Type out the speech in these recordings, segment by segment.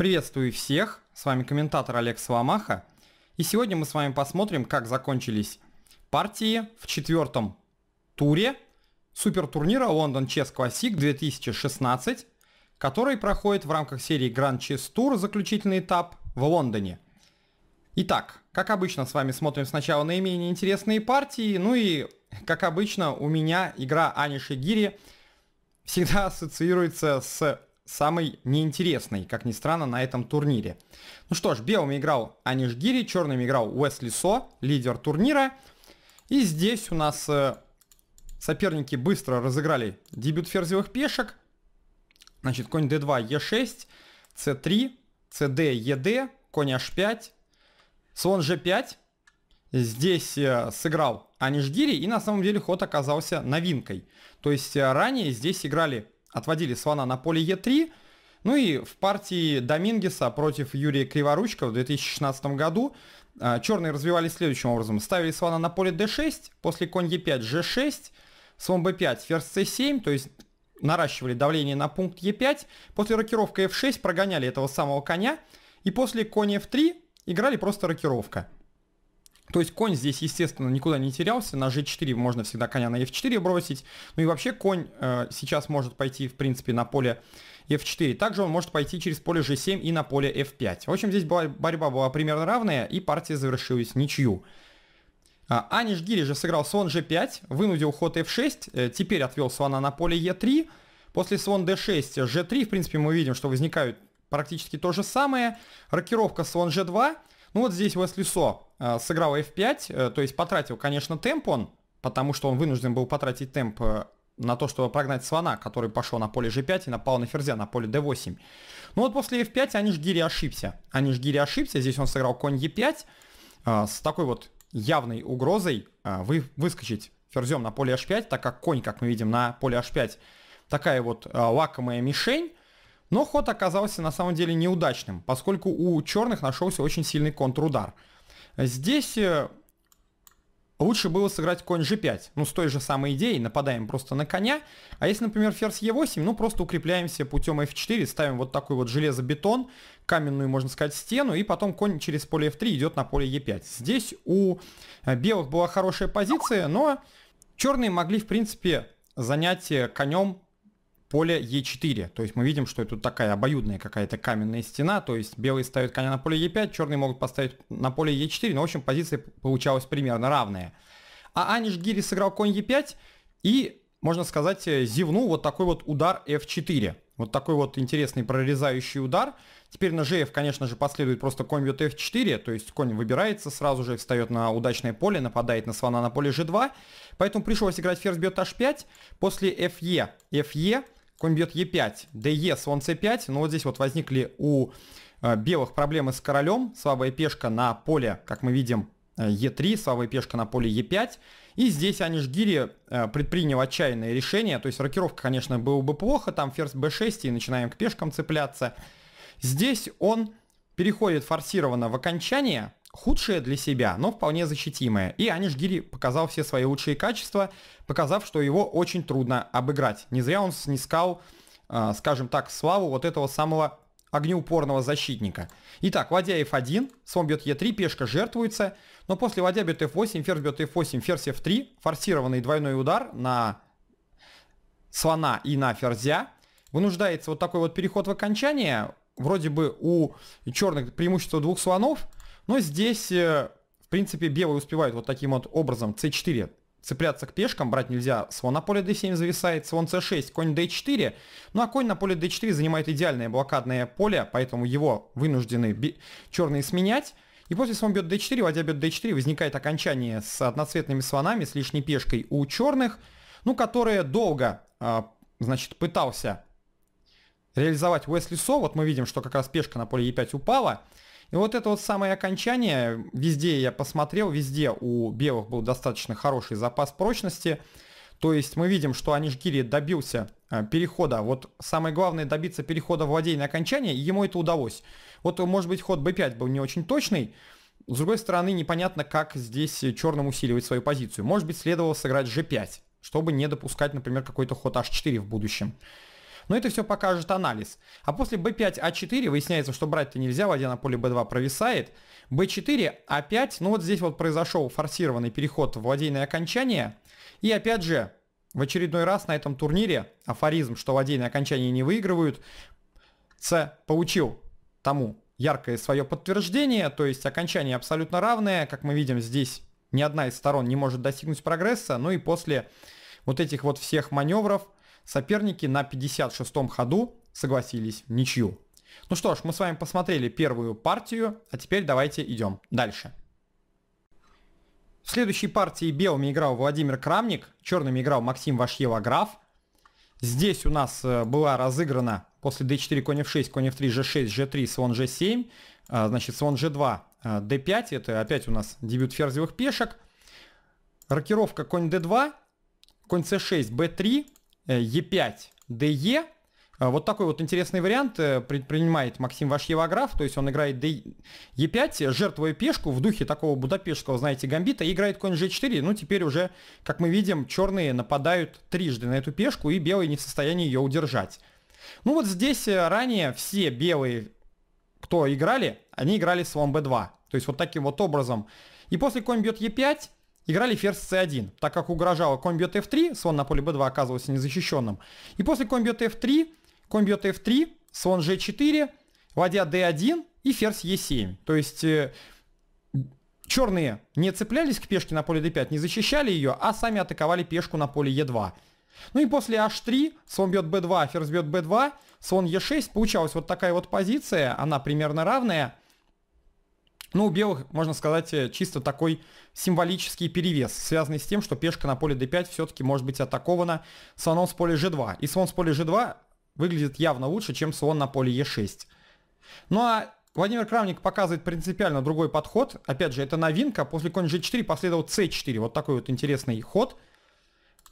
Приветствую всех, с вами комментатор Олег Соломаха, и сегодня мы с вами посмотрим, как закончились партии в четвертом туре супертурнира London Chess Classic 2016, который проходит в рамках серии Grand Chess Tour, заключительный этап в Лондоне. Итак, как обычно, с вами смотрим сначала наименее интересные партии, ну и, как обычно, у меня игра Аниши Гири всегда ассоциируется с самый неинтересный, как ни странно, на этом турнире. Ну что ж, белыми играл Аниш Гири, черными играл Уэсли Со, лидер турнира. И здесь у нас э, соперники быстро разыграли дебют ферзевых пешек. Значит, конь d2, e6, c3, cd, ed, конь h5, слон g5. Здесь э, сыграл Аниш и на самом деле ход оказался новинкой. То есть э, ранее здесь играли отводили Свана на поле Е3. Ну и в партии Домингеса против Юрия Криворучка в 2016 году а, черные развивались следующим образом. Ставили Свана на поле d6, после конь e5, g6, слон b5, ферзь c7, то есть наращивали давление на пункт e5, после рокировка f6 прогоняли этого самого коня, и после конь f3 играли просто рокировка. То есть конь здесь, естественно, никуда не терялся. На g4 можно всегда коня на f4 бросить. Ну и вообще конь э, сейчас может пойти, в принципе, на поле f4. Также он может пойти через поле g7 и на поле f5. В общем, здесь была, борьба была примерно равная, и партия завершилась ничью. А, Аниш Гири же сыграл слон g5, вынудил ход f6, э, теперь отвел слона на поле e3. После слон d6, g3, в принципе, мы видим, что возникают практически то же самое. Рокировка слон g2, ну вот здесь Уэсли Со э, сыграл F5, э, то есть потратил, конечно, темп он, потому что он вынужден был потратить темп э, на то, чтобы прогнать слона, который пошел на поле g5 и напал на ферзя на поле d8. Ну вот после f5 гири ошибся. гири ошибся, здесь он сыграл конь e5 с такой вот явной угрозой вы, выскочить ферзем на поле h5, так как конь, как мы видим, на поле h5 такая вот лакомая мишень, но ход оказался на самом деле неудачным, поскольку у черных нашелся очень сильный контрудар. Здесь э, лучше было сыграть конь g5, ну с той же самой идеей, нападаем просто на коня, а если, например, ферзь e8, ну просто укрепляемся путем f4, ставим вот такой вот железобетон, каменную, можно сказать, стену, и потом конь через поле f3 идет на поле e5. Здесь у э, белых была хорошая позиция, но черные могли, в принципе, занять э, конем поле Е4. То есть мы видим, что это такая обоюдная какая-то каменная стена, то есть белые ставят коня на поле Е5, черные могут поставить на поле Е4, но ну, в общем позиция получалась примерно равная. А Аниш Гири сыграл конь Е5 и, можно сказать, э, зевнул вот такой вот удар F4. Вот такой вот интересный прорезающий удар. Теперь на GF, конечно же, последует просто конь бьет F4, то есть конь выбирается, сразу же встает на удачное поле, нападает на слона на поле G2. Поэтому пришлось играть ферзь бьет H5, после FE, FE, какой бьет Е5, ДЕ, слон С5, но вот здесь вот возникли у э, белых проблемы с королем, слабая пешка на поле, как мы видим, э, Е3, слабая пешка на поле Е5. И здесь Анишгири э, предпринял отчаянное решение, то есть рокировка, конечно, было бы плохо, там ферзь b6 и начинаем к пешкам цепляться. Здесь он переходит форсированно в окончание, худшее для себя, но вполне защитимое. И Аниш Гири показал все свои лучшие качества, показав, что его очень трудно обыграть. Не зря он снискал, э, скажем так, славу вот этого самого огнеупорного защитника. Итак, ладья f1, слон бьет e3, пешка жертвуется, но после ладья бьет f8, ферзь бьет f8, ферзь f3, форсированный двойной удар на слона и на ферзя. Вынуждается вот такой вот переход в окончание, вроде бы у черных преимущество двух слонов – но здесь, э, в принципе, белые успевают вот таким вот образом c4 цепляться к пешкам, брать нельзя. Слон на поле d7 зависает, слон c6, конь d4. Ну а конь на поле d4 занимает идеальное блокадное поле, поэтому его вынуждены черные сменять. И после слон бьет d4, водя бьет d4, возникает окончание с одноцветными слонами, с лишней пешкой у черных, ну, которая долго, э, значит, пытался реализовать Уэсли Со. Вот мы видим, что как раз пешка на поле e5 упала. И вот это вот самое окончание, везде я посмотрел, везде у белых был достаточно хороший запас прочности. То есть мы видим, что Анишгири добился а, перехода. Вот самое главное добиться перехода владения окончания, и ему это удалось. Вот, может быть, ход b5 был не очень точный. С другой стороны, непонятно, как здесь черным усиливать свою позицию. Может быть, следовало сыграть g5, чтобы не допускать, например, какой-то ход h4 в будущем. Но это все покажет анализ. А после b5a4 а выясняется, что брать-то нельзя, ладья на поле b2 провисает. b4, a5, а ну вот здесь вот произошел форсированный переход в ладейное окончание. И опять же, в очередной раз на этом турнире афоризм, что ладейные окончания не выигрывают, c получил тому яркое свое подтверждение, то есть окончание абсолютно равное, как мы видим здесь ни одна из сторон не может достигнуть прогресса, ну и после вот этих вот всех маневров соперники на 56-м ходу согласились в ничью. Ну что ж, мы с вами посмотрели первую партию, а теперь давайте идем дальше. В следующей партии белыми играл Владимир Крамник, черными играл Максим Вашьева-Граф. Здесь у нас э, была разыграна после d4, конь f6, конь f3, g6, g3, слон g7, значит слон g2, d5, это опять у нас дебют ферзевых пешек. Рокировка конь d2, конь c6, b3, Е5, ДЕ. А, вот такой вот интересный вариант э, предпринимает Максим Вашьевограф, то есть он играет Е5, жертвуя пешку в духе такого Будапешского, знаете, гамбита, и играет конь G4, ну теперь уже, как мы видим, черные нападают трижды на эту пешку, и белые не в состоянии ее удержать. Ну вот здесь э, ранее все белые, кто играли, они играли слон B2, то есть вот таким вот образом. И после конь бьет Е5, играли ферзь c1, так как угрожало конь бьет f3, слон на поле b2 оказывался незащищенным. И после конь бьет f3, конь бьет f3, слон g4, ладья d1 и ферзь e7. То есть э, черные не цеплялись к пешке на поле d5, не защищали ее, а сами атаковали пешку на поле e2. Ну и после h3, слон бьет b2, ферзь бьет b2, слон e6, получалась вот такая вот позиция, она примерно равная – ну, у белых, можно сказать, э, чисто такой символический перевес, связанный с тем, что пешка на поле d5 все-таки может быть атакована слоном с поля g2. И слон с поля g2 выглядит явно лучше, чем слон на поле e6. Ну а Владимир Крамник показывает принципиально другой подход. Опять же, это новинка. После конь g4 последовал c4. Вот такой вот интересный ход.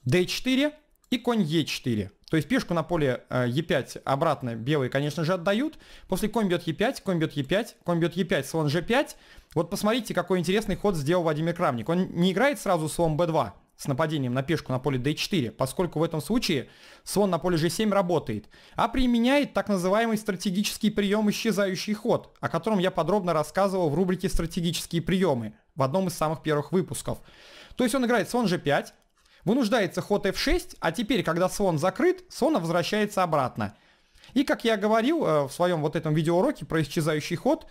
d4 и конь e4. То есть пешку на поле э, Е5 обратно белые, конечно же, отдают. После конь бьет Е5, конь бьет Е5, конь бьет Е5, слон G5. Вот посмотрите, какой интересный ход сделал Владимир Крамник. Он не играет сразу слон B2 с нападением на пешку на поле d4, поскольку в этом случае слон на поле g7 работает, а применяет так называемый стратегический прием «Исчезающий ход», о котором я подробно рассказывал в рубрике «Стратегические приемы» в одном из самых первых выпусков. То есть он играет слон g5, Вынуждается ход f6, а теперь, когда слон закрыт, слон возвращается обратно. И, как я говорил э, в своем вот этом видеоуроке про исчезающий ход,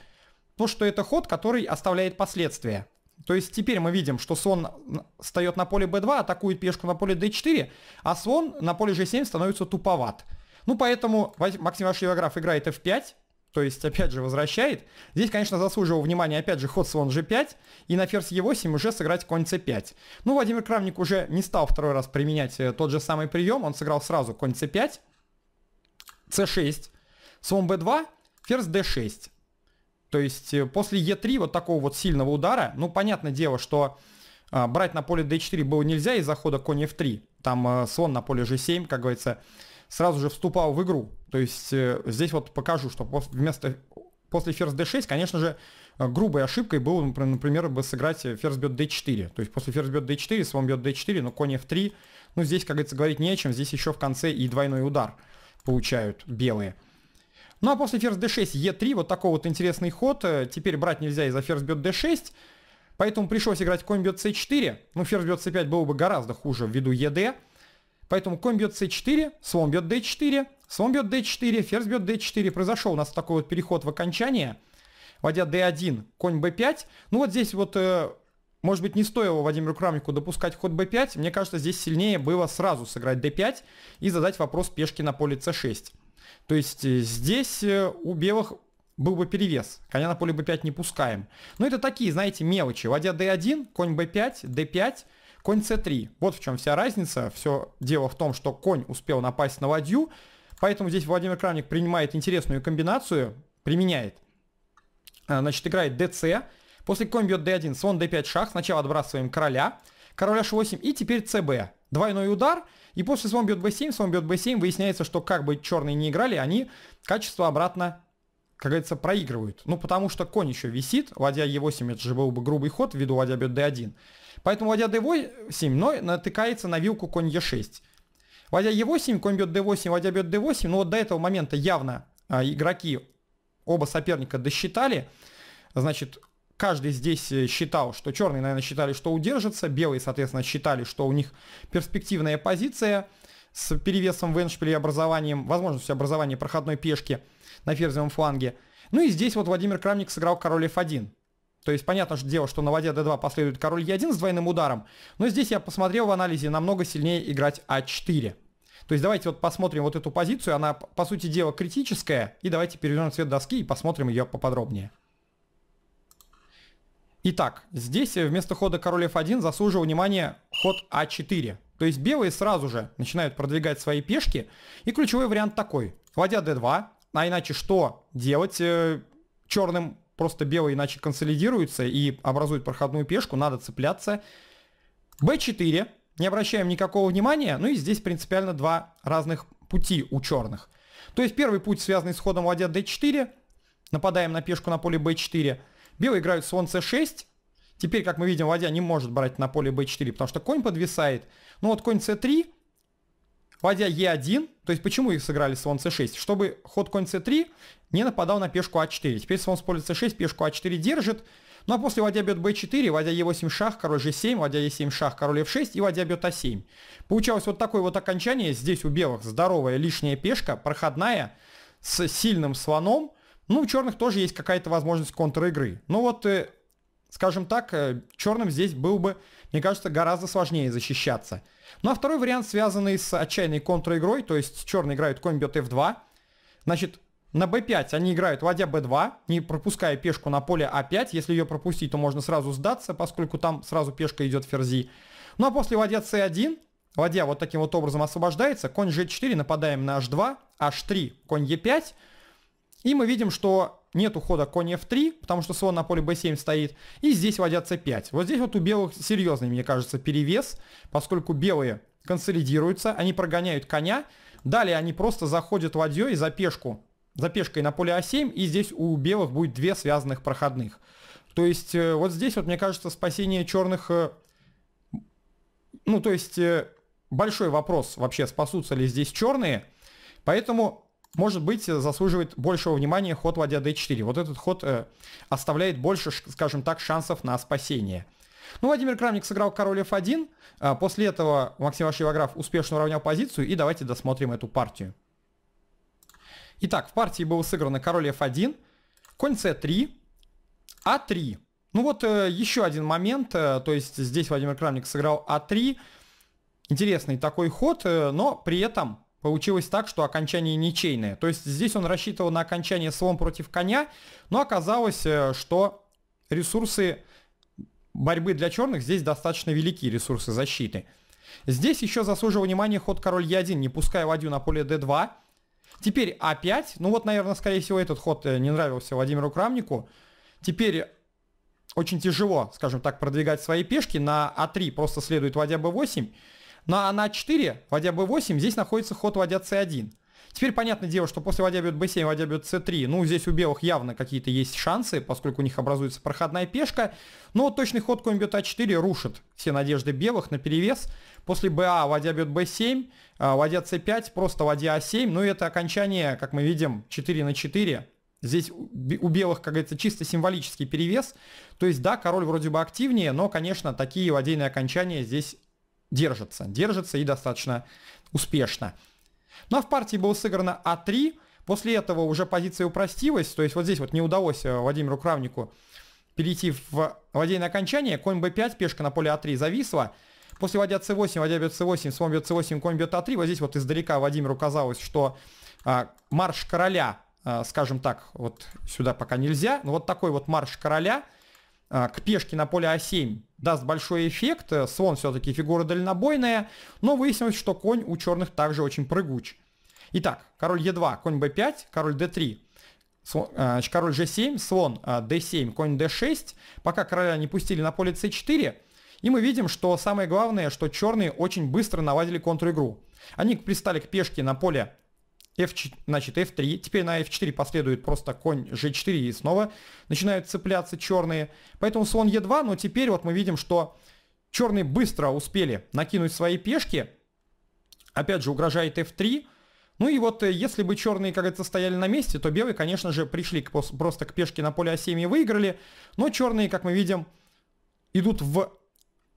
то, что это ход, который оставляет последствия. То есть теперь мы видим, что слон встает на поле b2, атакует пешку на поле d4, а слон на поле g7 становится туповат. Ну, поэтому Максим Ашиевограф играет f5, то есть, опять же, возвращает. Здесь, конечно, заслуживал внимания, опять же, ход слон g5, и на ферзь e8 уже сыграть конь c5. Ну, Владимир Крамник уже не стал второй раз применять э, тот же самый прием, он сыграл сразу конь c5, c6, слон b2, ферзь d6. То есть, э, после e3 вот такого вот сильного удара, ну, понятное дело, что а, брать на поле d4 было нельзя из-за хода конь f3. Там а, слон на поле g7, как говорится, сразу же вступал в игру. То есть э, здесь вот покажу, что вместо после ферзь d6, конечно же, э, грубой ошибкой было, например, бы сыграть э, ферзь бьет d4. То есть после ферзь бьет d4, слон бьет d4, но ну, конь f3. Ну, здесь, как говорится, говорить не о чем. Здесь еще в конце и двойной удар получают белые. Ну, а после ферзь d6, e3, вот такой вот интересный ход. Теперь брать нельзя из-за ферзь бьет d6. Поэтому пришлось играть конь бьет c4. Ну, ферзь бьет c5 было бы гораздо хуже ввиду ед. Поэтому конь бьет c4, слон бьет d4, слон бьет d4, ферзь бьет d4. Произошел у нас такой вот переход в окончание. Вводя d1, конь b5. Ну вот здесь вот, э, может быть, не стоило Владимиру Крамнику допускать ход b5. Мне кажется, здесь сильнее было сразу сыграть d5 и задать вопрос пешки на поле c6. То есть э, здесь э, у белых был бы перевес. Коня на поле b5 не пускаем. Но это такие, знаете, мелочи. Вводя d1, конь b5, d5, конь c3. Вот в чем вся разница. Все дело в том, что конь успел напасть на ладью, поэтому здесь Владимир Крамник принимает интересную комбинацию, применяет. А, значит, играет dc, после конь бьет d1, слон d5 шах, сначала отбрасываем короля, король h8 и теперь cb. Двойной удар, и после слон бьет b7, слон бьет b7, выясняется, что как бы черные не играли, они качество обратно как говорится, проигрывают. Ну, потому что конь еще висит, ладья e 8 это же был бы грубый ход, ввиду ладья бьет d1. Поэтому ладья d8 но натыкается на вилку конь e6. Ладья e8, конь бьет d8, ладья бьет d8. Но вот до этого момента явно а, игроки оба соперника досчитали. Значит, каждый здесь э, считал, что черные, наверное, считали, что удержится. Белые, соответственно, считали, что у них перспективная позиция с перевесом в эншпиле и образованием, возможностью образования проходной пешки на ферзевом фланге. Ну и здесь вот Владимир Крамник сыграл король f1. То есть понятно же дело, что на ладья d2 последует король e1 с двойным ударом, но здесь я посмотрел в анализе намного сильнее играть a а 4 То есть давайте вот посмотрим вот эту позицию, она по сути дела критическая, и давайте перевернем цвет доски и посмотрим ее поподробнее. Итак, здесь вместо хода король f1 заслужил внимание ход a а 4 То есть белые сразу же начинают продвигать свои пешки, и ключевой вариант такой. Ладья d2, а иначе что делать э, черным просто белый иначе консолидируется и образует проходную пешку, надо цепляться. b4, не обращаем никакого внимания, ну и здесь принципиально два разных пути у черных. То есть первый путь, связанный с ходом ладья d4, нападаем на пешку на поле b4, белые играют слон c6, Теперь, как мы видим, ладья не может брать на поле b4, потому что конь подвисает. Ну вот конь c3, Ладья Е1, то есть почему их сыграли слон С6? Чтобы ход конь С3 не нападал на пешку А4. Теперь слон использует С6, пешку А4 держит. Ну а после ладья бьет b4, ладья e8 шах, король g7, ладья e7 шах, король f6 и ладья бьет a7. Получалось вот такое вот окончание. Здесь у белых здоровая лишняя пешка, проходная, с сильным слоном. Ну, у черных тоже есть какая-то возможность контр-игры. Ну вот, э, скажем так, э, черным здесь был бы мне кажется, гораздо сложнее защищаться. Ну а второй вариант, связанный с отчаянной контр-игрой, то есть черные играют конь бьет f2. Значит, на b5 они играют ладья b2, не пропуская пешку на поле a5. А Если ее пропустить, то можно сразу сдаться, поскольку там сразу пешка идет ферзи. Ну а после ладья c1, ладья вот таким вот образом освобождается, конь g4, нападаем на h2, h3, конь e5. И мы видим, что нет ухода конь f3, потому что слон на поле b7 стоит, и здесь ладья c5. Вот здесь вот у белых серьезный, мне кажется, перевес, поскольку белые консолидируются, они прогоняют коня, далее они просто заходят ладьей за пешку, за пешкой на поле a а 7 и здесь у белых будет две связанных проходных. То есть э, вот здесь вот, мне кажется, спасение черных... Э, ну, то есть э, большой вопрос вообще, спасутся ли здесь черные, поэтому может быть, э, заслуживает большего внимания ход ладья d4. Вот этот ход э, оставляет больше, скажем так, шансов на спасение. Ну, Владимир Крамник сыграл король f1, а после этого Максим Ашиваграф успешно уравнял позицию, и давайте досмотрим эту партию. Итак, в партии было сыграно король f1, конь c3, а3. Ну вот э, еще один момент, э, то есть здесь Владимир Крамник сыграл а3, интересный такой ход, э, но при этом Получилось так, что окончание ничейное. То есть здесь он рассчитывал на окончание слон против коня, но оказалось, э, что ресурсы борьбы для черных здесь достаточно велики, ресурсы защиты. Здесь еще заслужил внимания ход король Е1, не пуская ладью на поле d2. Теперь А5. Ну вот, наверное, скорее всего, этот ход э, не нравился Владимиру Крамнику. Теперь очень тяжело, скажем так, продвигать свои пешки. На А3 просто следует ладья b8. На, на А4, ладья b8, здесь находится ход ладья c1. Теперь понятное дело, что после ладья бьет b7, ладья бьет c3, ну, здесь у белых явно какие-то есть шансы, поскольку у них образуется проходная пешка, но точный ход конь бьет а4 рушит все надежды белых на перевес. После ba ладья бьет b7, ладья c5, просто ладья a7, а ну, и это окончание, как мы видим, 4 на 4. Здесь у белых, как говорится, чисто символический перевес. То есть, да, король вроде бы активнее, но, конечно, такие ладейные окончания здесь держится, держится и достаточно успешно. Ну а в партии было сыграно А3, после этого уже позиция упростилась, то есть вот здесь вот не удалось э, Владимиру Кравнику перейти в владение окончание, конь b5, пешка на поле а3 зависла, после ладья c8, ладья бьет c8, слон бьет c8, конь бьет а3, вот здесь вот издалека Владимиру казалось, что а, марш короля, а, скажем так, вот сюда пока нельзя, но вот такой вот марш короля – а, к пешке на поле А7 даст большой эффект. Э, слон все-таки фигура дальнобойная, но выяснилось, что конь у черных также очень прыгуч. Итак, король Е2, конь Б5, король Д3, а, значит, король G7, слон D7, конь D6. Пока короля не пустили на поле C4, и мы видим, что самое главное, что черные очень быстро наладили контр-игру. Они пристали к пешке на поле F, значит, F3. Теперь на F4 последует просто конь G4 и снова начинают цепляться черные. Поэтому слон E2, но теперь вот мы видим, что черные быстро успели накинуть свои пешки. Опять же, угрожает F3. Ну и вот э, если бы черные, как говорится, стояли на месте, то белые, конечно же, пришли к, просто к пешке на поле А7 и выиграли. Но черные, как мы видим, идут в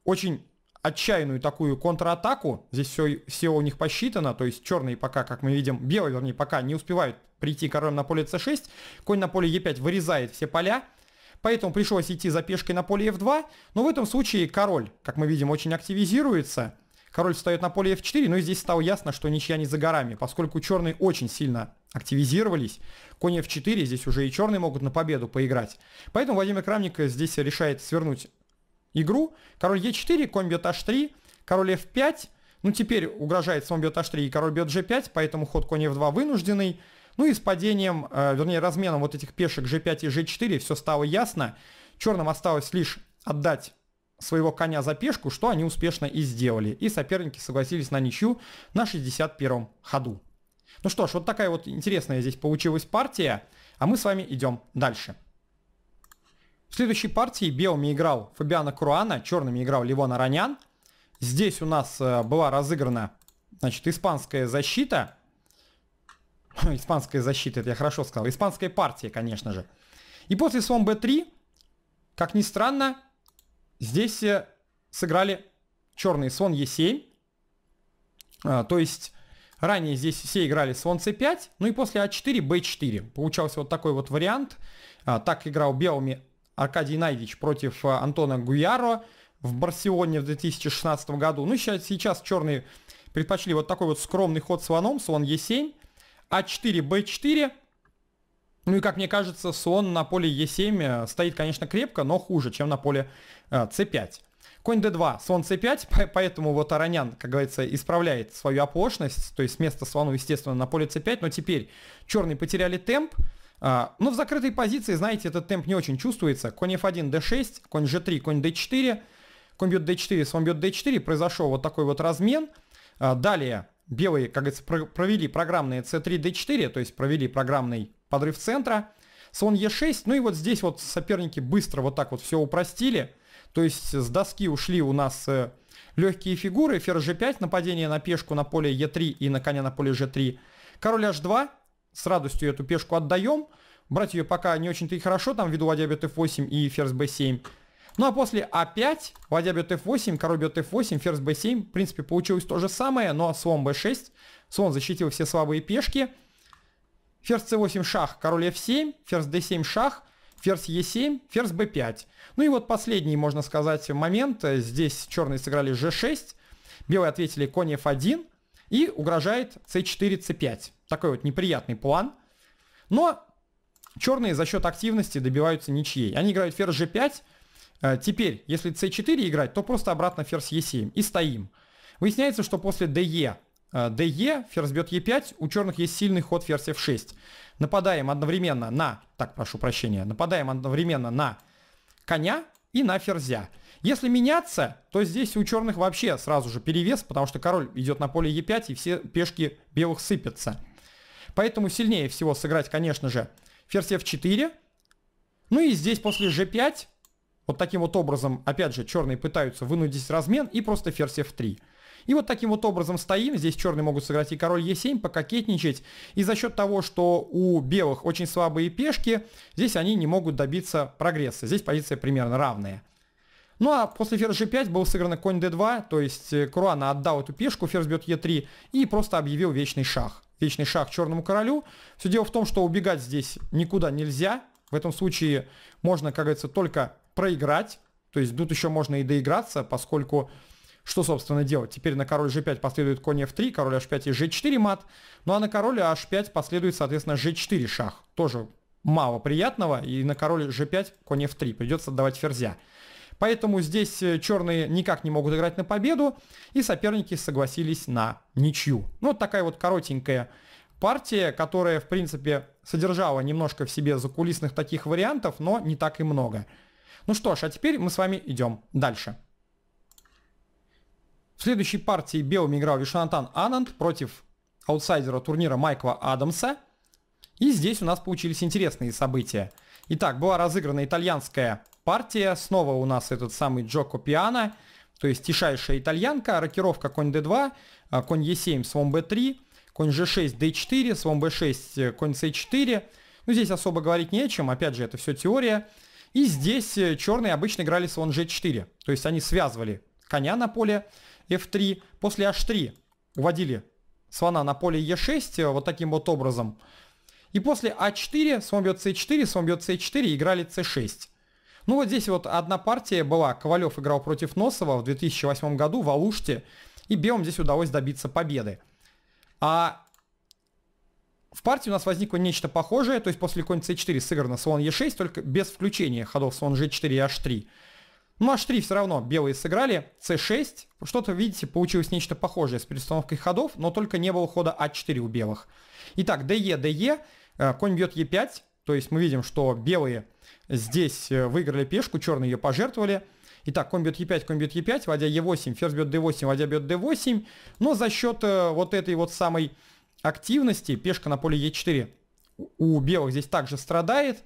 очень отчаянную такую контратаку. Здесь все, все у них посчитано, то есть черные пока, как мы видим, белые, вернее, пока не успевают прийти королем на поле c6. Конь на поле e5 вырезает все поля, поэтому пришлось идти за пешкой на поле f2. Но в этом случае король, как мы видим, очень активизируется. Король встает на поле f4, но здесь стало ясно, что ничья не за горами, поскольку черные очень сильно активизировались. Конь f4, здесь уже и черные могут на победу поиграть. Поэтому Владимир Крамник э, здесь решает свернуть игру. Король Е4, конь бьет H3, король F5. Ну, теперь угрожает слон бьет H3 и король бьет G5, поэтому ход конь F2 вынужденный. Ну и с падением, э, вернее, разменом вот этих пешек G5 и G4 все стало ясно. Черным осталось лишь отдать своего коня за пешку, что они успешно и сделали. И соперники согласились на ничью на 61-м ходу. Ну что ж, вот такая вот интересная здесь получилась партия, а мы с вами идем дальше. В следующей партии белыми играл Фабиана Круана, черными играл Ливон Аранян. Здесь у нас э, была разыграна, значит, испанская защита. Испанская защита, это я хорошо сказал. Испанская партия, конечно же. И после слон b3, как ни странно, здесь э, сыграли черный слон e7. А, то есть ранее здесь все играли слон c5, ну и после a4 а b4. Получался вот такой вот вариант. А, так играл белыми Аркадий Найдич против э, Антона Гуяро в Барселоне в 2016 году. Ну, сейчас, сейчас черные предпочли вот такой вот скромный ход слоном, слон Е7, А4, Б4. Ну и, как мне кажется, слон на поле Е7 э, стоит, конечно, крепко, но хуже, чем на поле С5. Э, Конь d2, слон c5, поэтому вот Аронян, как говорится, исправляет свою оплошность, то есть место слону, естественно, на поле c5, но теперь черные потеряли темп, а, ну, в закрытой позиции, знаете, этот темп не очень чувствуется. Конь f1, d6, конь g3, конь d4, конь бьет d4, слон бьет d4, произошел вот такой вот размен. А, далее белые, как говорится, провели программные c3, d4, то есть провели программный подрыв центра. Слон e6, ну и вот здесь вот соперники быстро вот так вот все упростили. То есть с доски ушли у нас э, легкие фигуры, ферзь g5, нападение на пешку на поле e3 и на коня на поле g3. Король h2, с радостью эту пешку отдаем. Брать ее пока не очень-то и хорошо, там ввиду ладья бьет f8 и ферзь b7. Ну а после а5, ладья бьет f8, король бьет f8, ферзь b7. В принципе, получилось то же самое, но слон b6. Слон защитил все слабые пешки. Ферзь c8 шах, король f7, ферзь d7 шах, ферзь e7, ферзь b5. Ну и вот последний, можно сказать, момент. Здесь черные сыграли g6, белые ответили конь f1 и угрожает c4, c5 такой вот неприятный план. Но черные за счет активности добиваются ничьей. Они играют ферзь g5. Э, теперь, если c4 играть, то просто обратно ферзь e7 и стоим. Выясняется, что после DE, э, DE, ферзь бьет e5, у черных есть сильный ход ферзь f6. Нападаем одновременно на, так, прошу прощения, нападаем одновременно на коня и на ферзя. Если меняться, то здесь у черных вообще сразу же перевес, потому что король идет на поле e5, и все пешки белых сыпятся. Поэтому сильнее всего сыграть, конечно же, ферзь f4. Ну и здесь после g5, вот таким вот образом, опять же, черные пытаются вынудить размен и просто ферзь f3. И вот таким вот образом стоим. Здесь черные могут сыграть и король e 7 пококетничать. И за счет того, что у белых очень слабые пешки, здесь они не могут добиться прогресса. Здесь позиция примерно равная. Ну а после ферзь g5 был сыгран конь d2, то есть э, Круана отдал эту пешку, ферзь бьет e3 и просто объявил вечный шах. Вечный шах черному королю. Все дело в том, что убегать здесь никуда нельзя. В этом случае можно, как говорится, только проиграть. То есть тут еще можно и доиграться, поскольку что, собственно, делать? Теперь на король g5 последует конь f3, король h5 и g4 мат. Ну а на король h5 последует, соответственно, g4 шах. Тоже мало приятного. И на король g5, конь f3. Придется отдавать ферзя. Поэтому здесь э, черные никак не могут играть на победу, и соперники согласились на ничью. Ну, вот такая вот коротенькая партия, которая, в принципе, содержала немножко в себе закулисных таких вариантов, но не так и много. Ну что ж, а теперь мы с вами идем дальше. В следующей партии белыми играл Вишнатан Ананд против аутсайдера турнира Майкла Адамса. И здесь у нас получились интересные события. Итак, была разыграна итальянская партия. Снова у нас этот самый Джоко Пиано, то есть тишайшая итальянка, рокировка конь d2, а, конь e7, слон b3, конь g6, d4, слон b6, конь c4. Ну, здесь особо говорить не о чем, опять же, это все теория. И здесь э, черные обычно играли слон g4, то есть они связывали коня на поле f3, после h3 уводили слона на поле e6 э, вот таким вот образом. И после а4 слон бьет c4, слон бьет c4, играли c6. Ну вот здесь вот одна партия была, Ковалев играл против Носова в 2008 году в Алуште, и белым здесь удалось добиться победы. А в партии у нас возникло нечто похожее, то есть после конь c4 сыграно слон e6, только без включения ходов слон g4 и h3. Ну, h3 все равно белые сыграли, c6, что-то, видите, получилось нечто похожее с перестановкой ходов, но только не было хода a4 а у белых. Итак, de, de, э, конь бьет e5, то есть мы видим, что белые здесь э, выиграли пешку, черные ее пожертвовали. Итак, конь бьет e5, конь бьет e5, вводя e8, ферзь бьет d8, вводя бьет d8. Но за счет э, вот этой вот самой активности пешка на поле e4 у белых здесь также страдает.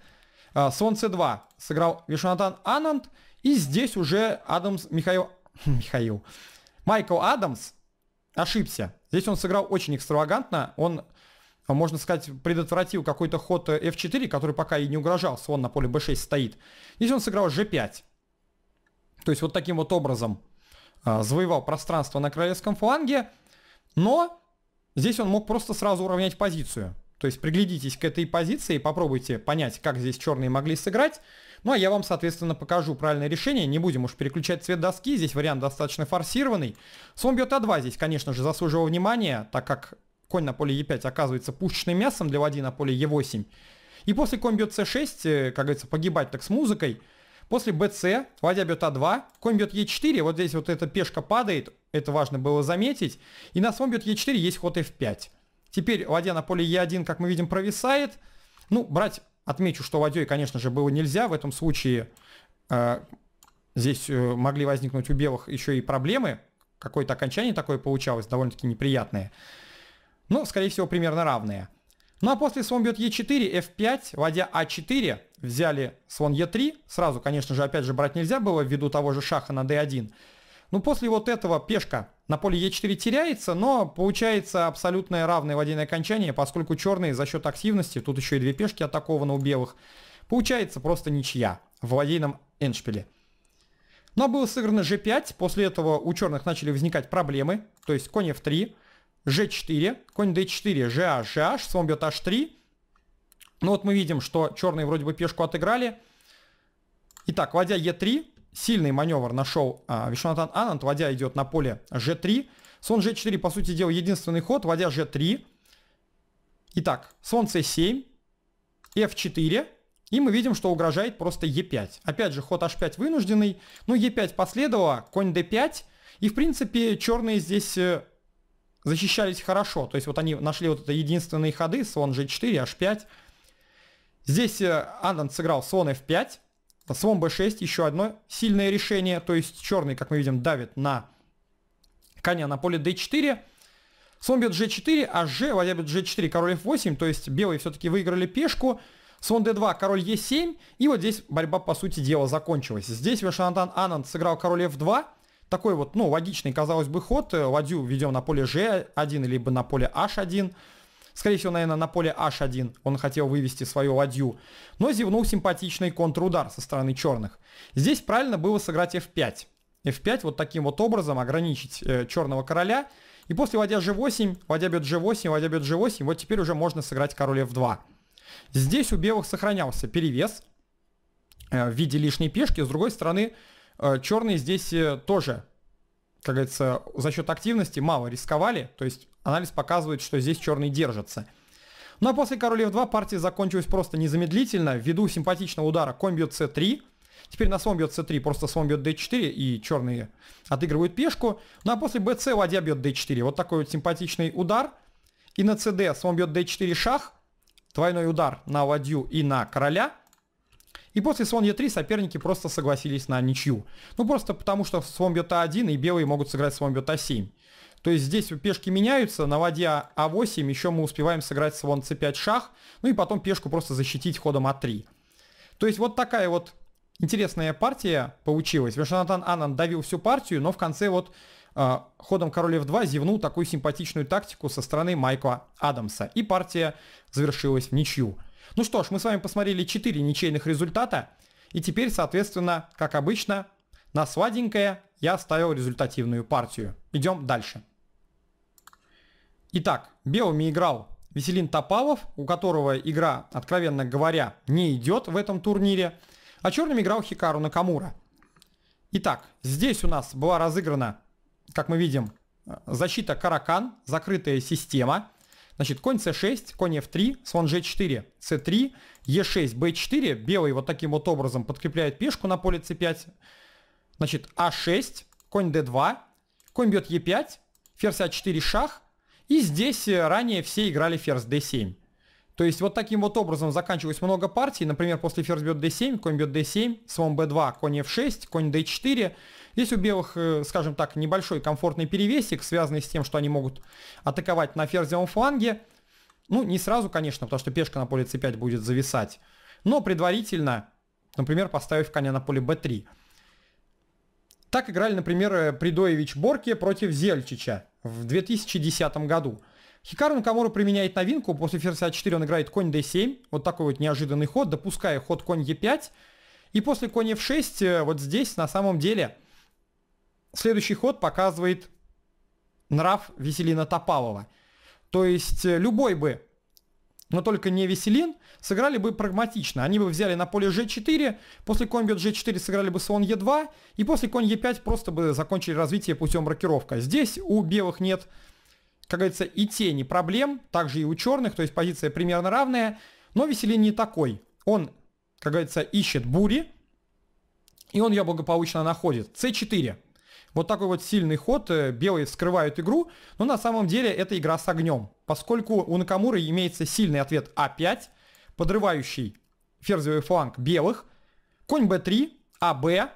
А, Слон c2 сыграл Вишнатан Ананд. И здесь уже Адамс Михаил... Михаил. Майкл Адамс ошибся. Здесь он сыграл очень экстравагантно. Он а можно сказать, предотвратил какой-то ход f4, э, который пока и не угрожал, слон на поле b6 стоит. Здесь он сыграл g5. То есть вот таким вот образом а, завоевал пространство на королевском фланге, но здесь он мог просто сразу уравнять позицию. То есть приглядитесь к этой позиции, попробуйте понять, как здесь черные могли сыграть. Ну а я вам, соответственно, покажу правильное решение. Не будем уж переключать цвет доски, здесь вариант достаточно форсированный. Слон бьет А2 здесь, конечно же, заслуживал внимания, так как конь на поле e 5 оказывается пушечным мясом для ладьи на поле e 8 И после конь бьет c 6 э, как говорится, погибать так с музыкой. После БЦ, ладья бьет a а 2 конь бьет e 4 вот здесь вот эта пешка падает, это важно было заметить. И на слон бьет e 4 есть ход F5. Теперь ладья на поле e 1 как мы видим, провисает. Ну, брать, отмечу, что ладьей, конечно же, было нельзя, в этом случае э, здесь э, могли возникнуть у белых еще и проблемы. Какое-то окончание такое получалось, довольно-таки неприятное. Ну, скорее всего, примерно равные. Ну а после слон бьет Е4, F5, ладья А4, взяли слон Е3. Сразу, конечно же, опять же брать нельзя было ввиду того же шаха на D1. Ну после вот этого пешка на поле Е4 теряется, но получается абсолютное равное ладейное окончание, поскольку черные за счет активности, тут еще и две пешки атакованы у белых, получается просто ничья в ладейном эндшпиле. Но ну, а было сыграно g5, после этого у черных начали возникать проблемы, то есть конь f3, g4, конь d4, gh, gh, слон бьет h3. Ну вот мы видим, что черные вроде бы пешку отыграли. Итак, ладья e3, сильный маневр нашел а, Вишнатан Ананд, ладья идет на поле g3. Слон g4, по сути дела, единственный ход, ладья g3. Итак, слон c7, f4, и мы видим, что угрожает просто e5. Опять же, ход h5 вынужденный, но ну, e5 последовало, конь d5, и в принципе черные здесь э, защищались хорошо. То есть вот они нашли вот это единственные ходы, слон g4, h5. Здесь э, Андан сыграл слон f5, слон b6, еще одно сильное решение. То есть черный, как мы видим, давит на коня на поле d4. Слон бьет g4, а g, ладья бьет g4, король f8. То есть белые все-таки выиграли пешку. Слон d2, король e7. И вот здесь борьба, по сути дела, закончилась. Здесь Вишанатан Ананд сыграл король f2 такой вот, ну, логичный, казалось бы, ход. Э, ладью ведем на поле G1, либо на поле H1. Скорее всего, наверное, на поле H1 он хотел вывести свою ладью. Но зевнул симпатичный контрудар со стороны черных. Здесь правильно было сыграть F5. F5 вот таким вот образом ограничить э, черного короля. И после ладья G8, ладья бьет G8, ладья бьет G8, вот теперь уже можно сыграть король F2. Здесь у белых сохранялся перевес э, в виде лишней пешки. С другой стороны, Э, черные здесь э, тоже, как говорится, за счет активности мало рисковали. То есть анализ показывает, что здесь черные держатся. Ну а после король f2 партия закончилась просто незамедлительно. Ввиду симпатичного удара конь бьет c3. Теперь на слон бьет c3, просто слон бьет d4, и черные отыгрывают пешку. Ну а после bc ладья бьет d4. Вот такой вот симпатичный удар. И на cd слон бьет d4 шах. Двойной удар на ладью и на короля – и после слон Е3 соперники просто согласились на ничью. Ну просто потому, что слон бьет А1 и белые могут сыграть слон бьет А7. То есть здесь пешки меняются, на ладья А8 еще мы успеваем сыграть слон С5 шах, ну и потом пешку просто защитить ходом А3. То есть вот такая вот интересная партия получилась. Вершинатан Анан давил всю партию, но в конце вот э, ходом король F2 зевнул такую симпатичную тактику со стороны Майкла Адамса. И партия завершилась в ничью. Ну что ж, мы с вами посмотрели 4 ничейных результата. И теперь, соответственно, как обычно, на сладенькое я ставил результативную партию. Идем дальше. Итак, белыми играл Веселин Топалов, у которого игра, откровенно говоря, не идет в этом турнире. А черным играл Хикару Накамура. Итак, здесь у нас была разыграна, как мы видим, э, защита Каракан, закрытая система. Значит, конь c6, конь f3, слон g4, c3, e6, b4. Белый вот таким вот образом подкрепляет пешку на поле c5. Значит, а6, конь d2, конь бьет e5, ферзь а4, шах. И здесь э, ранее все играли ферзь d7. То есть вот таким вот образом заканчивалось много партий. Например, после ферзь бьет d7, конь бьет d7, слон b2, конь f6, конь d4. Здесь у белых, э, скажем так, небольшой комфортный перевесик, связанный с тем, что они могут атаковать на ферзевом фланге. Ну, не сразу, конечно, потому что пешка на поле c5 будет зависать. Но предварительно, например, поставив коня на поле b3. Так играли, например, э, Придоевич Борке против Зельчича в 2010 году. Хикару Накамура применяет новинку, после ферзя 4 он играет конь d7, вот такой вот неожиданный ход, допуская ход конь e5, и после конь f6 э, вот здесь на самом деле следующий ход показывает нрав Веселина Топалова. То есть э, любой бы, но только не Веселин, сыграли бы прагматично. Они бы взяли на поле g4, после конь бьет g4 сыграли бы слон e2, и после конь e5 просто бы закончили развитие путем рокировка. Здесь у белых нет как говорится, и тени проблем, также и у черных, то есть позиция примерно равная, но Веселин не такой. Он, как говорится, ищет бури, и он ее благополучно находит. c4. Вот такой вот сильный ход, э, белые вскрывают игру, но на самом деле это игра с огнем, поскольку у Накамуры имеется сильный ответ А5, подрывающий ферзевый фланг белых, конь b3, АБ,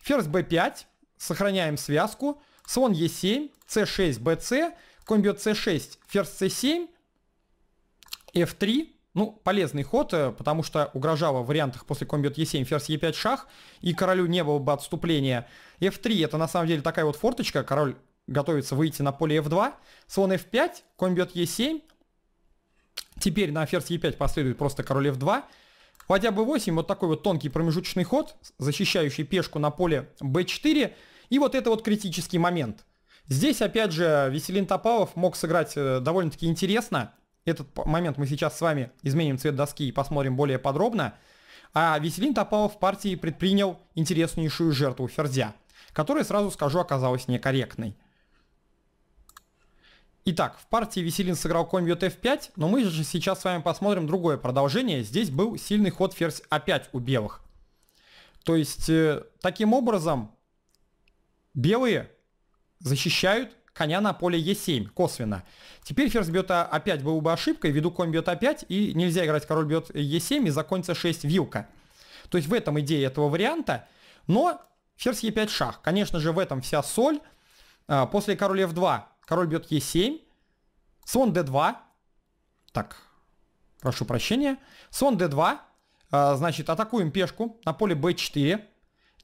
ферзь b5, сохраняем связку, слон e7, c6, bc, Конь бьет c6, ферзь c7, f3. Ну, полезный ход, э, потому что угрожало в вариантах после конь бьет e7, ферзь e5 шах, и королю не было бы отступления. f3 это на самом деле такая вот форточка, король готовится выйти на поле f2, слон f5, конь бьет e7, теперь на ферзь e5 последует просто король f2, Ладья b8, вот такой вот тонкий промежуточный ход, защищающий пешку на поле b4, и вот это вот критический момент – Здесь, опять же, Веселин Топалов мог сыграть э, довольно-таки интересно. Этот момент мы сейчас с вами изменим цвет доски и посмотрим более подробно. А Веселин Топалов в партии предпринял интереснейшую жертву ферзя, которая, сразу скажу, оказалась некорректной. Итак, в партии Веселин сыграл конь бьет f5, но мы же сейчас с вами посмотрим другое продолжение. Здесь был сильный ход ферзь опять у белых. То есть, э, таким образом, белые защищают коня на поле Е7 косвенно. Теперь ферзь бьет а5 было бы ошибкой, ввиду конь бьет 5 а и нельзя играть король бьет Е7 и закончится 6 вилка. То есть в этом идея этого варианта, но ферзь Е5 шах. Конечно же в этом вся соль. А, после король F2 король бьет Е7, слон d2. Так, прошу прощения. Слон d2. А, значит, атакуем пешку на поле b4.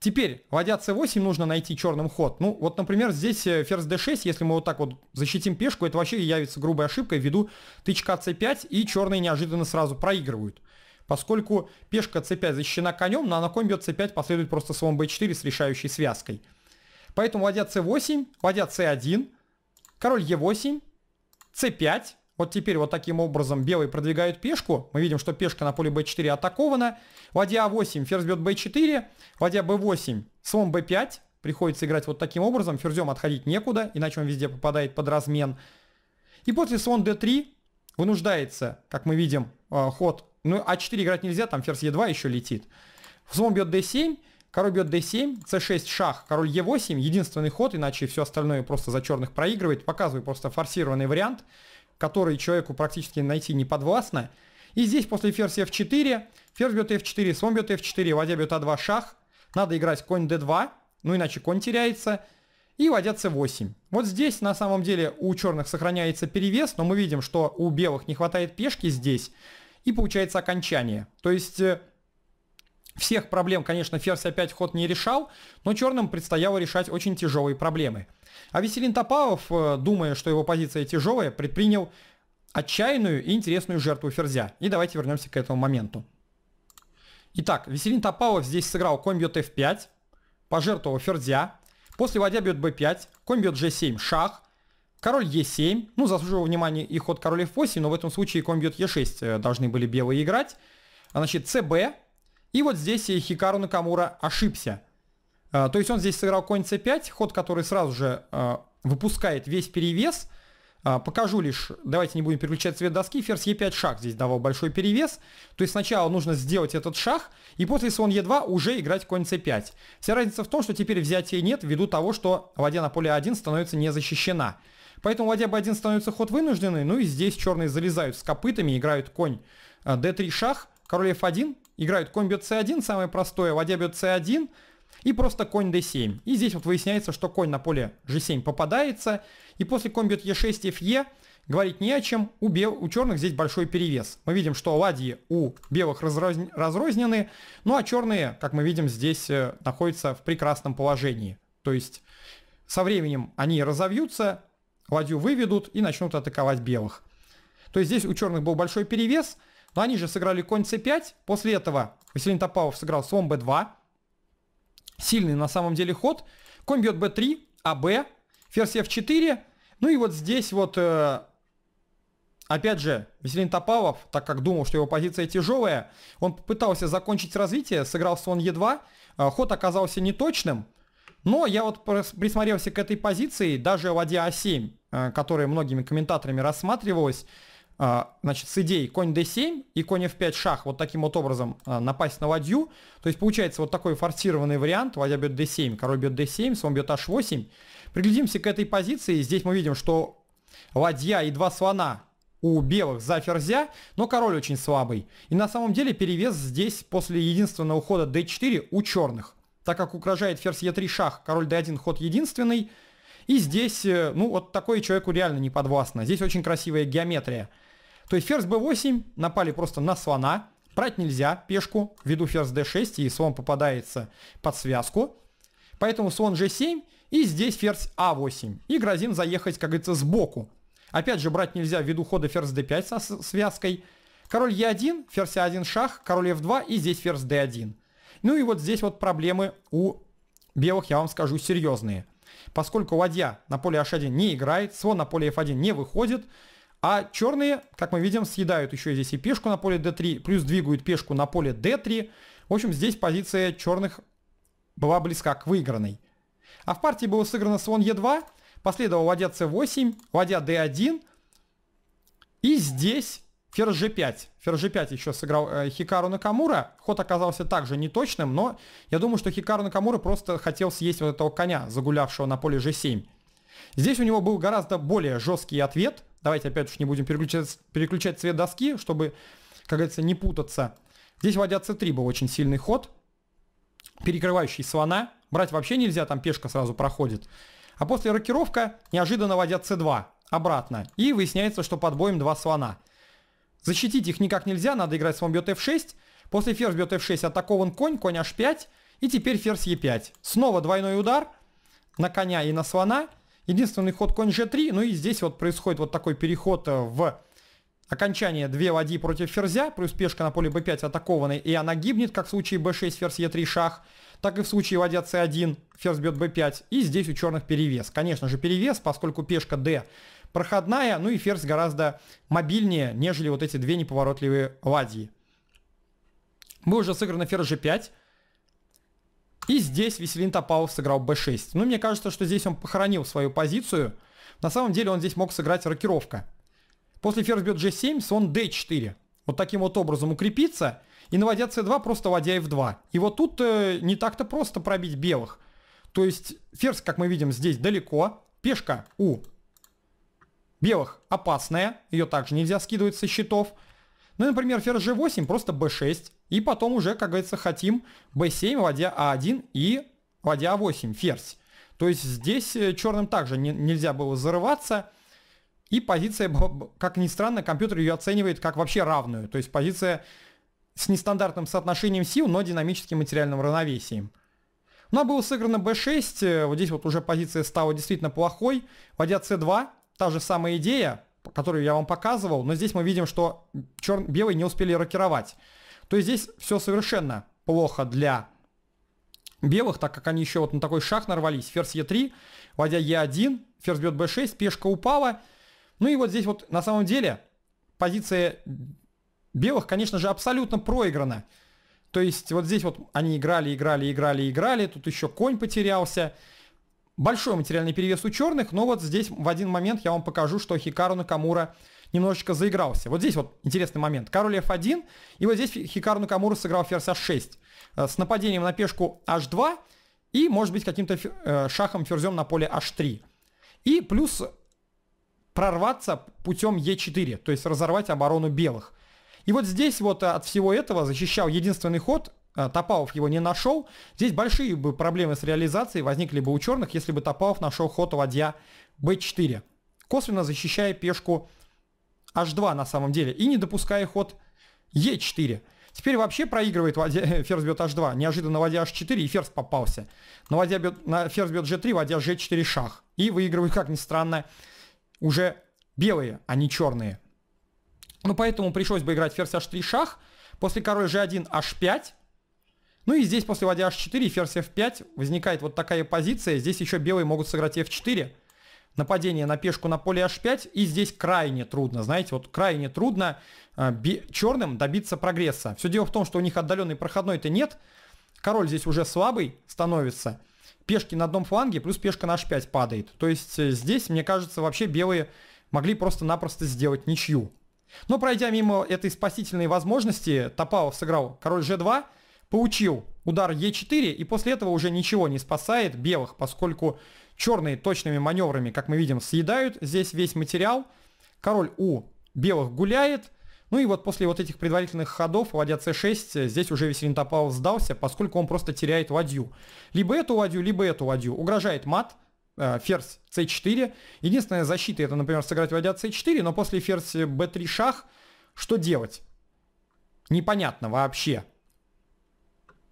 Теперь ладья c8 нужно найти черным ход. Ну, вот, например, здесь э, ферзь d6, если мы вот так вот защитим пешку, это вообще явится грубой ошибкой ввиду тычка c5, и черные неожиданно сразу проигрывают. Поскольку пешка c5 защищена конем, но на анаком бьет c5 последует просто слон b4 с решающей связкой. Поэтому ладья c8, ладья c1, король e8, c5, вот теперь вот таким образом белые продвигают пешку. Мы видим, что пешка на поле b4 атакована. Ладья a8, а ферзь бьет b4. Ладья b8, слон b5. Приходится играть вот таким образом. Ферзем отходить некуда, иначе он везде попадает под размен. И после слон d3 вынуждается, как мы видим, э, ход. Ну, а4 играть нельзя, там ферзь e2 еще летит. Слон бьет d7, король бьет d7, c6 шах, король e8, единственный ход, иначе все остальное просто за черных проигрывает. Показываю просто форсированный вариант которые человеку практически найти не подвластно. И здесь после ферзь f4, ферзь бьет f4, слон бьет f4, ладья бьет a2 а шах. Надо играть конь d2, ну иначе конь теряется. И ладья c8. Вот здесь на самом деле у черных сохраняется перевес, но мы видим, что у белых не хватает пешки здесь. И получается окончание. То есть э, всех проблем, конечно, Ферзь опять ход не решал, но черным предстояло решать очень тяжелые проблемы. А Веселин Топалов, э, думая, что его позиция тяжелая, предпринял отчаянную и интересную жертву Ферзя. И давайте вернемся к этому моменту. Итак, Веселин Топалов здесь сыграл конь бьет f5, пожертвовал Ферзя, после ладья бьет b5, конь бьет g7, шах, король e7, ну заслуживал внимания и ход король f8, но в этом случае конь бьет e6 должны были белые играть. а Значит, cb, и вот здесь Хикару Накамура ошибся. А, то есть он здесь сыграл конь c5, ход, который сразу же а, выпускает весь перевес. А, покажу лишь, давайте не будем переключать цвет доски, ферзь e5 шаг здесь давал большой перевес. То есть сначала нужно сделать этот шаг, и после слон e2 уже играть конь c5. Вся разница в том, что теперь взятия нет, ввиду того, что ладья на поле 1 становится не защищена. Поэтому ладья b1 становится ход вынужденный, ну и здесь черные залезают с копытами, играют конь d3 шаг, король f1, играют конь бьет c1, самое простое, ладья бьет c1, и просто конь d7. И здесь вот выясняется, что конь на поле g7 попадается, и после конь бьет e6, fe, говорить не о чем, у, бел... у черных здесь большой перевес. Мы видим, что ладьи у белых разроз... разрознены, ну а черные, как мы видим, здесь э, находятся в прекрасном положении. То есть со временем они разовьются, ладью выведут и начнут атаковать белых. То есть здесь у черных был большой перевес – но они же сыграли конь c5. После этого Василий Топалов сыграл слон b2. Сильный на самом деле ход. Конь бьет b3, а b, ферзь f4. Ну и вот здесь вот, э, опять же, Веселин Топалов, так как думал, что его позиция тяжелая, он попытался закончить развитие, сыграл слон e2. Э, ход оказался неточным. Но я вот присмотрелся к этой позиции, даже ладья А7, э, которая многими комментаторами рассматривалась, а, значит, с идеей конь d7 и конь f5 шах вот таким вот образом а, напасть на ладью. То есть получается вот такой форсированный вариант. Ладья бьет d7, король бьет d7, слон бьет h8. Приглядимся к этой позиции. Здесь мы видим, что ладья и два слона у белых за ферзя, но король очень слабый. И на самом деле перевес здесь после единственного хода d4 у черных. Так как угрожает ферзь e3 шах, король d1 ход единственный. И здесь, э, ну, вот такой человеку реально не подвластно. Здесь очень красивая геометрия. То есть ферзь b8 напали просто на слона. Брать нельзя пешку, ввиду ферзь d6, и слон попадается под связку. Поэтому слон g7, и здесь ферзь a а 8 И грозим заехать, как говорится, сбоку. Опять же, брать нельзя ввиду хода ферзь d5 со связкой. Король e1, ферзь a1 а шах, король f2, и здесь ферзь d1. Ну и вот здесь вот проблемы у белых, я вам скажу, серьезные. Поскольку ладья на поле h1 не играет, слон на поле f1 не выходит, а черные, как мы видим, съедают еще здесь и пешку на поле d3, плюс двигают пешку на поле d3. В общем, здесь позиция черных была близка к выигранной. А в партии было сыграно слон e2, последовал ладья c8, ладья d1. И здесь ферзь g5. Ферзь g5 еще сыграл э, Хикару Накамура. Ход оказался также неточным, но я думаю, что Хикару Накамура просто хотел съесть вот этого коня, загулявшего на поле g7. Здесь у него был гораздо более жесткий ответ – Давайте опять уж не будем переключать, переключать цвет доски, чтобы, как говорится, не путаться. Здесь ладья c3 был очень сильный ход, перекрывающий слона. Брать вообще нельзя, там пешка сразу проходит. А после рокировка неожиданно ладья c2 обратно. И выясняется, что под боем два слона. Защитить их никак нельзя, надо играть слон бьет f6. После ферзь бьет f6 атакован конь, конь h5. И теперь ферзь e5. Снова двойной удар на коня и на слона. Единственный ход конь g3, ну и здесь вот происходит вот такой переход э, в окончание две ладьи против ферзя, плюс пешка на поле b5 атакованной, и она гибнет, как в случае b6, ферзь e3 шах, так и в случае ладья c1, ферзь бьет b5, и здесь у черных перевес. Конечно же перевес, поскольку пешка d проходная, ну и ферзь гораздо мобильнее, нежели вот эти две неповоротливые ладьи. мы уже сыграно ферзь g5, и здесь Веселин Топалов сыграл b6. Ну, мне кажется, что здесь он похоронил свою позицию. На самом деле он здесь мог сыграть рокировка. После ферзь бьет g7, слон d4. Вот таким вот образом укрепиться. И наводя c2, просто ладья f2. И вот тут э, не так-то просто пробить белых. То есть ферзь, как мы видим, здесь далеко. Пешка у белых опасная. Ее также нельзя скидывать со счетов. Ну, например, ферзь g8, просто b6. И потом уже, как говорится, хотим b7, ладья a1 а и ладья a8, а ферзь. То есть здесь э, черным также не, нельзя было зарываться. И позиция, как ни странно, компьютер ее оценивает как вообще равную. То есть позиция с нестандартным соотношением сил, но динамическим материальным равновесием. Ну а было сыграно b6, э, вот здесь вот уже позиция стала действительно плохой. Ладья c2, та же самая идея, которую я вам показывал, но здесь мы видим, что черн, белые не успели рокировать. То есть здесь все совершенно плохо для белых, так как они еще вот на такой шаг нарвались. Ферзь Е3, ладья Е1, ферзь бьет Б6, пешка упала. Ну и вот здесь вот на самом деле позиция белых, конечно же, абсолютно проиграна. То есть вот здесь вот они играли, играли, играли, играли, тут еще конь потерялся большой материальный перевес у черных, но вот здесь в один момент я вам покажу, что Хикару Накамура немножечко заигрался. Вот здесь вот интересный момент. Король f1, и вот здесь Хикару Накамура сыграл ферзь h6 э, с нападением на пешку h2 и, может быть, каким-то э, шахом-ферзем на поле h3. И плюс прорваться путем e4, то есть разорвать оборону белых. И вот здесь вот от всего этого защищал единственный ход Э, Топалов его не нашел. Здесь большие бы проблемы с реализацией возникли бы у черных, если бы Топалов нашел ход ладья b4, косвенно защищая пешку h2 на самом деле и не допуская ход e4. Теперь вообще проигрывает ладья, э, ферзь бьет h2. Неожиданно ладья h4 и ферзь попался. Но ладья бьет, на ферзь бьет g3, ладья g4 шах. И выигрывают, как ни странно, уже белые, а не черные. Ну поэтому пришлось бы играть ферзь h3 шах. После король g1 h5. Ну и здесь после ладья h4, ферзь f5, возникает вот такая позиция. Здесь еще белые могут сыграть f4. Нападение на пешку на поле h5. И здесь крайне трудно, знаете, вот крайне трудно э, а, черным добиться прогресса. Все дело в том, что у них отдаленной проходной-то нет. Король здесь уже слабый становится. Пешки на одном фланге, плюс пешка на h5 падает. То есть э, здесь, мне кажется, вообще белые могли просто-напросто сделать ничью. Но пройдя мимо этой спасительной возможности, Топалов сыграл король g2, получил удар Е4, и после этого уже ничего не спасает белых, поскольку черные точными маневрами, как мы видим, съедают здесь весь материал. Король У белых гуляет. Ну и вот после вот этих предварительных ходов ладья c6, э, здесь уже весь Рентопал сдался, поскольку он просто теряет ладью. Либо эту ладью, либо эту ладью. Угрожает мат, э, ферзь c4. Единственная защита это, например, сыграть ладья c4, но после ферзь b3 шах что делать? Непонятно вообще.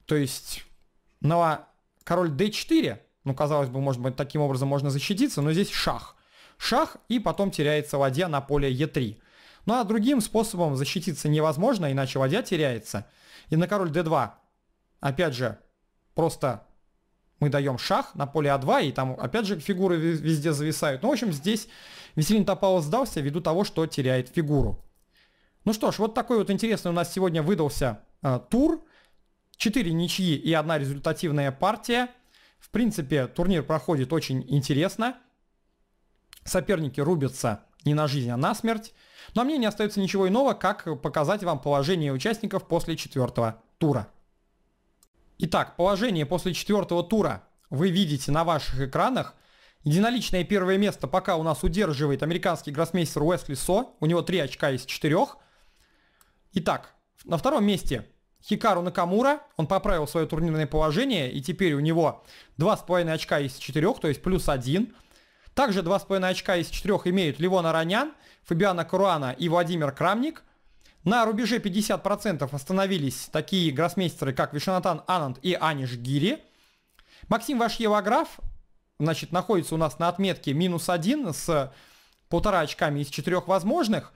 То есть ну а король d4, ну, казалось бы, может быть, таким образом можно защититься, но здесь шах. Шах, и потом теряется ладья на поле e3. Ну, а другим способом защититься невозможно, иначе ладья теряется. И на король d2, опять же, просто мы даем шах на поле А2, и там опять же фигуры везде зависают. Ну, в общем, здесь Веселин Топалов сдался ввиду того, что теряет фигуру. Ну что ж, вот такой вот интересный у нас сегодня выдался э, тур. 4 ничьи и одна результативная партия. В принципе, турнир проходит очень интересно. Соперники рубятся не на жизнь, а на смерть. Но мне не остается ничего иного, как показать вам положение участников после четвертого тура. Итак, положение после четвертого тура вы видите на ваших экранах. Единоличное первое место пока у нас удерживает американский гроссмейстер Уэсли Со. У него 3 очка из 4. Итак, на втором месте Хикару Накамура. Он поправил свое турнирное положение, и теперь у него 2,5 очка из 4, то есть плюс 1. Также 2,5 очка из 4 имеют Ливон Аранян, Фабиана Куруана и Владимир Крамник. На рубеже 50% остановились такие гроссмейстеры, как Вишанатан Ананд и Аниш Гири. Максим Вашьевограф, значит, находится у нас на отметке минус 1 с полтора очками из четырех возможных.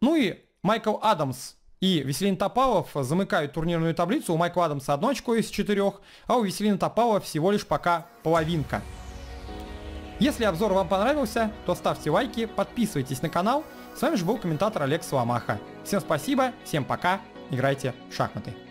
Ну и Майкл Адамс и Веселин Топалов э, замыкают турнирную таблицу. У Майкла Адамса одно очко из четырех, а у Веселина Топалова всего лишь пока половинка. Если обзор вам понравился, то ставьте лайки, подписывайтесь на канал. С вами же был комментатор Олег Соломаха. Всем спасибо, всем пока, играйте в шахматы.